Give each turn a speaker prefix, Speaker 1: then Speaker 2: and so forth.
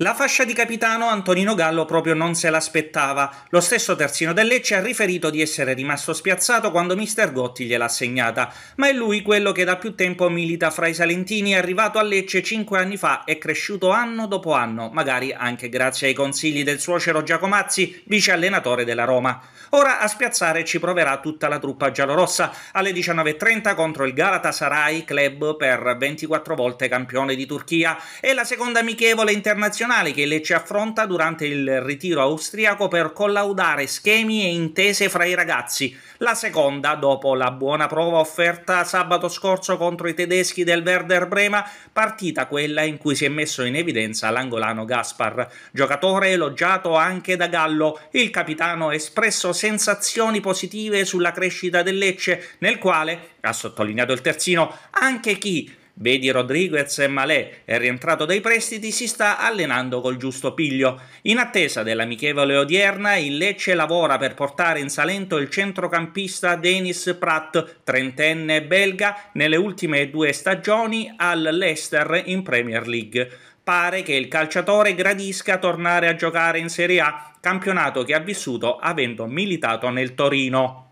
Speaker 1: La fascia di capitano Antonino Gallo proprio non se l'aspettava. Lo stesso terzino del Lecce ha riferito di essere rimasto spiazzato quando mister Gotti gliel'ha assegnata, ma è lui quello che da più tempo milita fra i salentini, arrivato a Lecce 5 anni fa e cresciuto anno dopo anno, magari anche grazie ai consigli del suocero Giacomazzi, vice allenatore della Roma. Ora a spiazzare ci proverà tutta la truppa giallorossa alle 19.30 contro il Galatasaray Club per 24 volte campione di Turchia È la seconda amichevole internazionale nazionale che Lecce affronta durante il ritiro austriaco per collaudare schemi e intese fra i ragazzi, la seconda dopo la buona prova offerta sabato scorso contro i tedeschi del Werder Brema, partita quella in cui si è messo in evidenza l'angolano Gaspar, giocatore elogiato anche da Gallo, il capitano ha espresso sensazioni positive sulla crescita del Lecce, nel quale, ha sottolineato il terzino, anche chi Vedi Rodriguez e Malé, è rientrato dai prestiti, si sta allenando col giusto piglio. In attesa dell'amichevole odierna, il Lecce lavora per portare in Salento il centrocampista Denis Pratt, trentenne belga, nelle ultime due stagioni al Leicester in Premier League. Pare che il calciatore gradisca tornare a giocare in Serie A, campionato che ha vissuto avendo militato nel Torino.